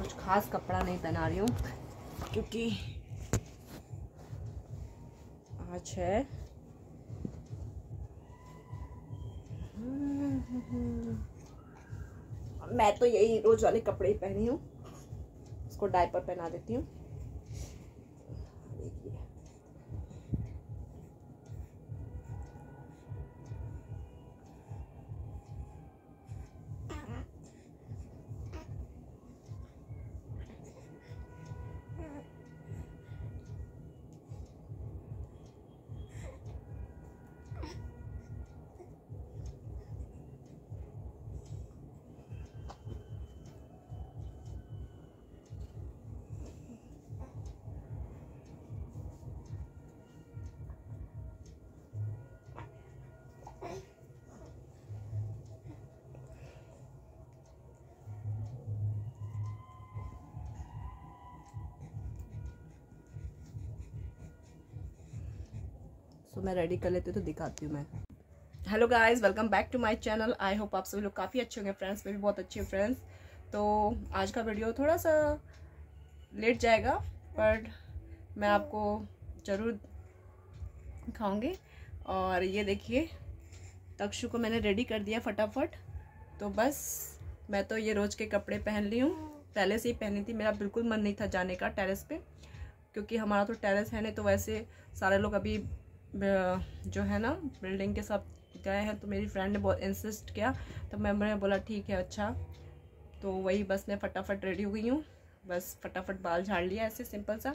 कुछ खास कपड़ा नहीं पहना रही हूँ क्योंकि आज है मैं तो यही रोज वाले कपड़े ही पहनी हूँ इसको डायपर पहना देती हूँ उसको तो मैं रेडी कर लेती हूँ तो दिखाती हूँ मैं hello guys welcome back to my channel I hope आप सभी लोग काफ़ी अच्छे होंगे फ्रेंड्स मेरे भी बहुत अच्छे फ्रेंड्स तो आज का वीडियो थोड़ा सा लेट जाएगा बट मैं आपको ज़रूर खाऊंगी और ये देखिए तक्षु को मैंने रेडी कर दिया फटाफट तो बस मैं तो ये रोज़ के कपड़े पहन ली हूँ पहले से ही पहनी थी मेरा बिल्कुल मन नहीं था जाने का टेरेस पे क्योंकि हमारा तो टेरेस है नहीं तो वैसे सारे लोग अभी जो है ना बिल्डिंग के सब गए हैं तो मेरी फ्रेंड ने बहुत इंसिस्ट किया तो मैम ने बोला ठीक है अच्छा तो वही बस मैं फटाफट रेडी हो गई हूँ बस फटाफट बाल झाड़ लिया ऐसे सिंपल सा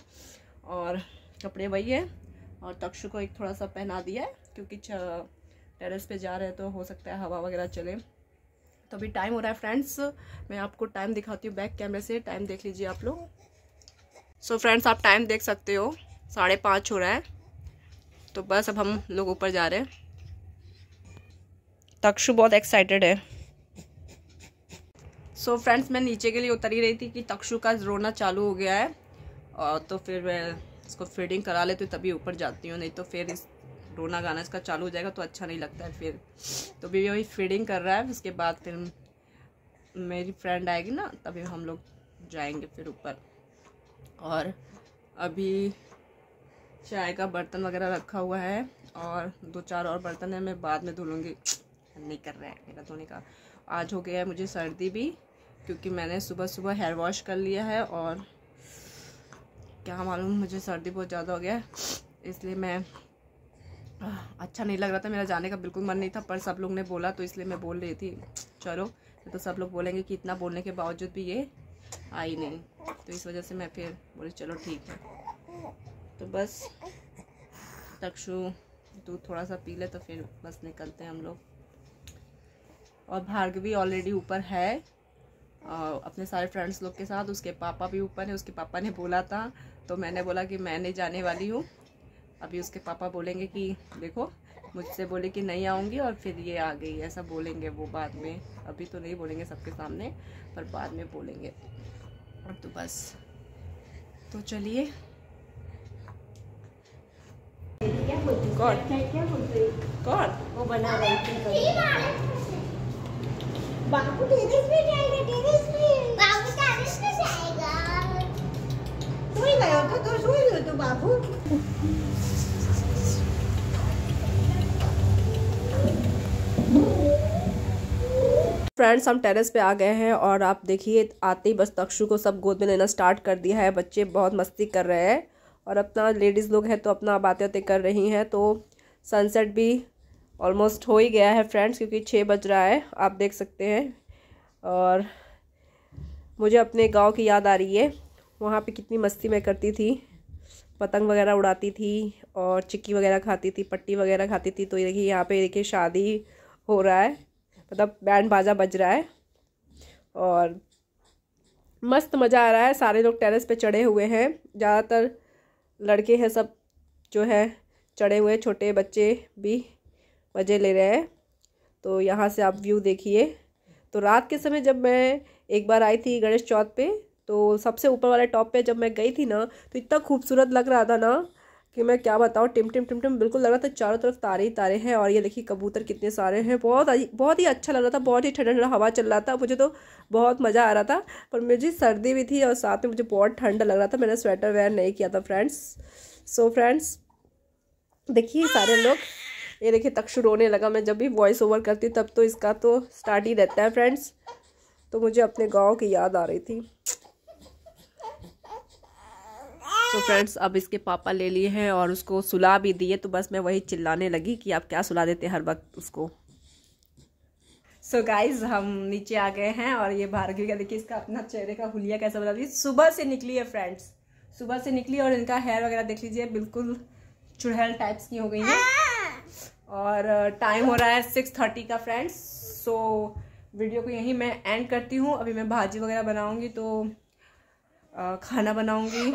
और कपड़े वही है और तक्षु को एक थोड़ा सा पहना दिया है क्योंकि टेरेस पे जा रहे हैं तो हो सकता है हवा वगैरह चले तो अभी टाइम हो रहा है फ्रेंड्स मैं आपको टाइम दिखाती हूँ बैक कैमरे से टाइम देख लीजिए आप लोग सो so फ्रेंड्स आप टाइम देख सकते हो साढ़े पाँच हो रहा है तो बस अब हम लोग ऊपर जा रहे हैं तक्षु बहुत एक्साइटेड है सो so फ्रेंड्स मैं नीचे के लिए उतर ही रही थी कि तक्षु का रोना चालू हो गया है और तो फिर मैं इसको फीडिंग करा लेती तो तभी ऊपर जाती हूँ नहीं तो फिर इस रोना गाना इसका चालू हो जाएगा तो अच्छा नहीं लगता है फिर तो भी वही फीडिंग कर रहा है उसके बाद फिर मेरी फ्रेंड आएगी ना तभी हम लोग जाएंगे फिर ऊपर और अभी चाय का बर्तन वगैरह रखा हुआ है और दो चार और बर्तन है मैं बाद में धुलूँगी नहीं कर रहा है मेरा धोने का आज हो गया है मुझे सर्दी भी क्योंकि मैंने सुबह सुबह हेयर वॉश कर लिया है और क्या मालूम मुझे सर्दी बहुत ज़्यादा हो गया है इसलिए मैं अच्छा नहीं लग रहा था मेरा जाने का बिल्कुल मन नहीं था पर सब लोग ने बोला तो इसलिए मैं बोल रही थी चलो तो, तो सब लोग बोलेंगे कि इतना बोलने के बावजूद भी ये आई नहीं तो इस वजह से मैं फिर बोली चलो ठीक है तो बस तक्षु दूध थोड़ा सा पी ले तो फिर बस निकलते हैं हम लोग और भी ऑलरेडी ऊपर है और अपने सारे फ्रेंड्स लोग के साथ उसके पापा भी ऊपर है उसके पापा ने बोला था तो मैंने बोला कि मैं नहीं जाने वाली हूँ अभी उसके पापा बोलेंगे कि देखो मुझसे बोले कि नहीं आऊँगी और फिर ये आ गई ऐसा बोलेंगे वो बाद में अभी तो नहीं बोलेंगे सबके सामने पर बाद में बोलेंगे तो बस तो चलिए वो बना रही थी बाबू जाएगा बाबू जाएगा सोई गया था तो, तो सोई लो तो बाबू फ्रेंड्स हम टेरेस पे आ गए हैं और आप देखिए आते ही बस तक्षु को सब गोद में लेना स्टार्ट कर दिया है बच्चे बहुत मस्ती कर रहे हैं और अपना लेडीज़ लोग हैं तो अपना बातें बातें कर रही हैं तो सनसेट भी ऑलमोस्ट हो ही गया है फ्रेंड्स क्योंकि छः बज रहा है आप देख सकते हैं और मुझे अपने गांव की याद आ रही है वहाँ पे कितनी मस्ती मैं करती थी पतंग वगैरह उड़ाती थी और चिक्की वगैरह खाती थी पट्टी वगैरह खाती थी तो ये देखिए यहाँ पे देखिए शादी हो रहा है मतलब बैंड बाजा बज रहा है और मस्त मज़ा आ रहा है सारे लोग टेरेस पे चढ़े हुए हैं ज़्यादातर लड़के हैं सब जो है चढ़े हुए छोटे बच्चे भी मज़े ले रहे हैं तो यहाँ से आप व्यू देखिए तो रात के समय जब मैं एक बार आई थी गणेश चौथ पे तो सबसे ऊपर वाले टॉप पे जब मैं गई थी ना तो इतना खूबसूरत लग रहा था ना कि मैं क्या बताऊँ टिम टिम टिम टिम बिल्कुल लग रहा था चारों तरफ तारे ही तारे हैं और ये देखिए कबूतर कितने सारे हैं बहुत बहुत ही अच्छा लग रहा था बहुत ही ठंडा ठंडा हवा चल रहा था मुझे तो बहुत मज़ा आ रहा था पर मुझे सर्दी भी थी और साथ में मुझे बहुत ठंडा लग रहा था मैंने स्वेटर वेयर नहीं किया था फ्रेंड्स सो फ्रेंड्स देखिए सारे लोग ये देखिए तक्षु रोने लगा मैं जब भी वॉइस ओवर करती तब तो इसका तो स्टार्ट ही रहता है फ्रेंड्स तो मुझे अपने गाँव की याद आ रही थी तो फ्रेंड्स अब इसके पापा ले लिए हैं और उसको सुला भी दिए तो बस मैं वही चिल्लाने लगी कि आप क्या सुला देते हर वक्त उसको सो so गाइज हम नीचे आ गए हैं और ये भार्गवी का देखिए इसका अपना चेहरे का हुलिया कैसा बता दीजिए सुबह से निकली है फ्रेंड्स सुबह से निकली और इनका हेयर वगैरह देख लीजिए बिल्कुल चुड़ैल टाइप्स की हो गई है और टाइम uh, हो रहा है सिक्स थर्टी का फ्रेंड्स सो so, वीडियो को यहीं मैं एंड करती हूँ अभी मैं भाजी वगैरह बनाऊँगी तो uh, खाना बनाऊँगी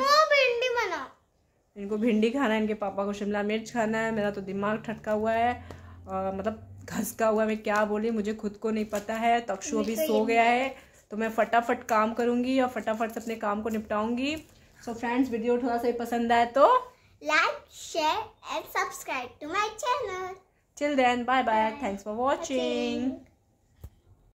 इनको भिंडी खाना है इनके पापा को शिमला मिर्च खाना है मेरा तो दिमाग ठटका हुआ है आ, मतलब घसका हुआ मैं क्या बोली मुझे खुद को नहीं पता है तक्षु अभी तो सो गया है तो मैं फटाफट काम करूँगी और फटाफट से अपने काम को निपटाऊंगी सो फ्रेंड्स वीडियो थोड़ा सा पसंद आए तो like share and subscribe to my channel chill then, bye bye thanks for watching